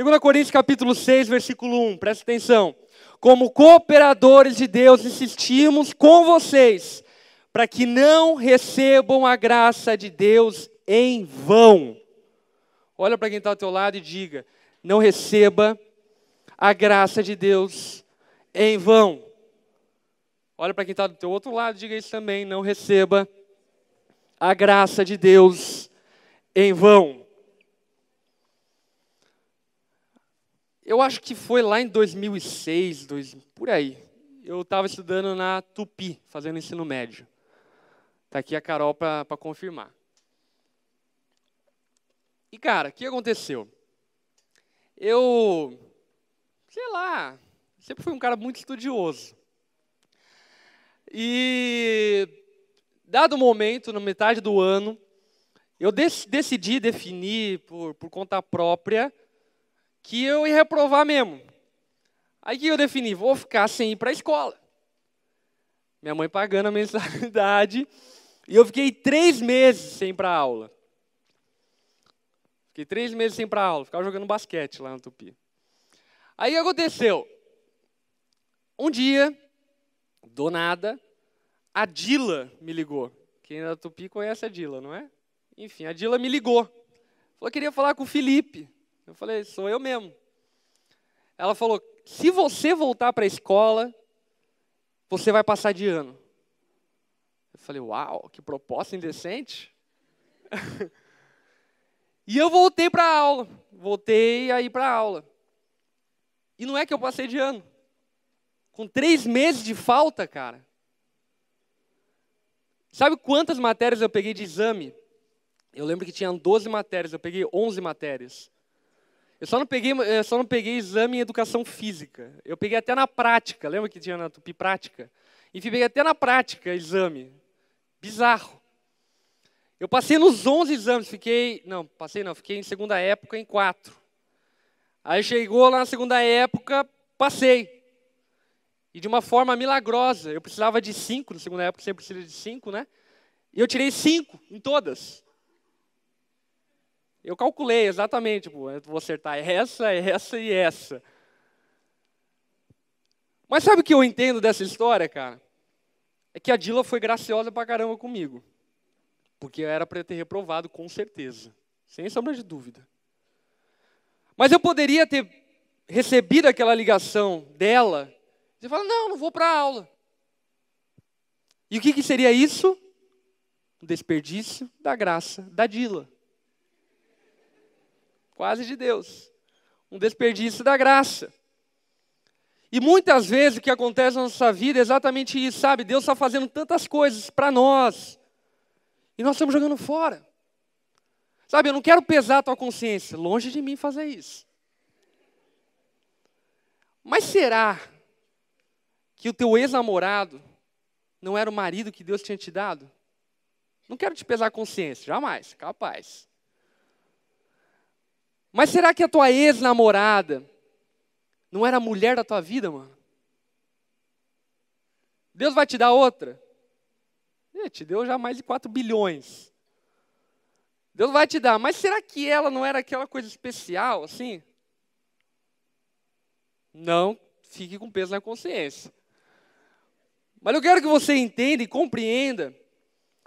2 Coríntios capítulo 6, versículo 1, presta atenção. Como cooperadores de Deus, insistimos com vocês para que não recebam a graça de Deus em vão. Olha para quem está ao teu lado e diga: não receba a graça de Deus em vão. Olha para quem está do teu outro lado e diga isso também: não receba a graça de Deus em vão. Eu acho que foi lá em 2006, 2000, por aí. Eu estava estudando na Tupi, fazendo ensino médio. Está aqui a Carol para confirmar. E, cara, o que aconteceu? Eu, sei lá, sempre fui um cara muito estudioso. E, dado momento, na metade do ano, eu dec decidi definir, por, por conta própria, que eu ia reprovar mesmo. Aí que eu defini, vou ficar sem ir para a escola. Minha mãe pagando a mensalidade. E eu fiquei três meses sem ir para aula. Fiquei três meses sem ir para aula, ficava jogando basquete lá no Tupi. Aí aconteceu. Um dia, do nada, a Dila me ligou. Quem é da Tupi conhece a Dila, não é? Enfim, a Dila me ligou. Falou, queria falar com o Felipe. Eu falei, sou eu mesmo. Ela falou: se você voltar para a escola, você vai passar de ano. Eu falei, uau, que proposta indecente. e eu voltei para a aula. Voltei a ir para a aula. E não é que eu passei de ano. Com três meses de falta, cara. Sabe quantas matérias eu peguei de exame? Eu lembro que tinha 12 matérias, eu peguei 11 matérias. Eu só não peguei, eu só não peguei exame em educação física. Eu peguei até na prática. Lembra que tinha na Tupi prática? Enfim, peguei até na prática exame. Bizarro. Eu passei nos 11 exames, fiquei, não, passei não, fiquei em segunda época em quatro. Aí chegou lá na segunda época, passei. E de uma forma milagrosa, eu precisava de cinco, na segunda época sempre precisa de cinco, né? E eu tirei cinco em todas. Eu calculei exatamente, tipo, eu vou acertar essa, essa e essa. Mas sabe o que eu entendo dessa história, cara? É que a Dila foi graciosa pra caramba comigo. Porque eu era para ter reprovado, com certeza. Sem sombra de dúvida. Mas eu poderia ter recebido aquela ligação dela. E falar, não, não vou para a aula. E o que, que seria isso? O desperdício da graça da Dila quase de Deus. Um desperdício da graça. E muitas vezes o que acontece na nossa vida é exatamente isso, sabe? Deus está fazendo tantas coisas para nós e nós estamos jogando fora. Sabe, eu não quero pesar a tua consciência, longe de mim fazer isso. Mas será que o teu ex-namorado não era o marido que Deus tinha te dado? Não quero te pesar a consciência, jamais, capaz. Mas será que a tua ex-namorada não era a mulher da tua vida, mano? Deus vai te dar outra? Ele te deu já mais de 4 bilhões. Deus vai te dar, mas será que ela não era aquela coisa especial, assim? Não fique com peso na consciência. Mas eu quero que você entenda e compreenda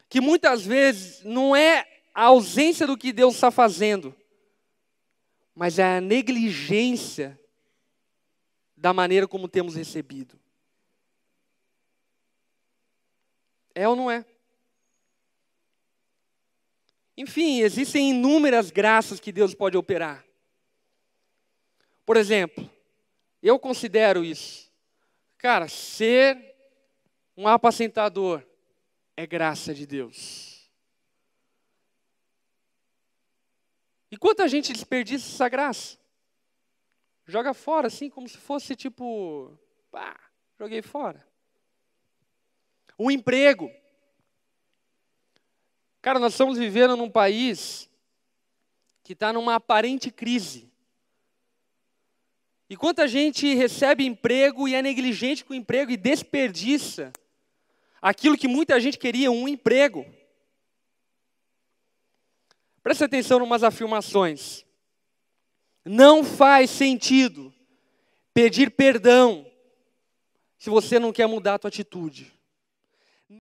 que muitas vezes não é a ausência do que Deus está fazendo, mas é a negligência da maneira como temos recebido. É ou não é? Enfim, existem inúmeras graças que Deus pode operar. Por exemplo, eu considero isso. Cara, ser um apacentador é graça de Deus. E quanta gente desperdiça essa graça? Joga fora, assim, como se fosse tipo, pá, joguei fora. O emprego. Cara, nós estamos vivendo num país que está numa aparente crise. E quanta gente recebe emprego e é negligente com o emprego e desperdiça aquilo que muita gente queria, um emprego. Preste atenção em umas afirmações. Não faz sentido pedir perdão se você não quer mudar a tua atitude.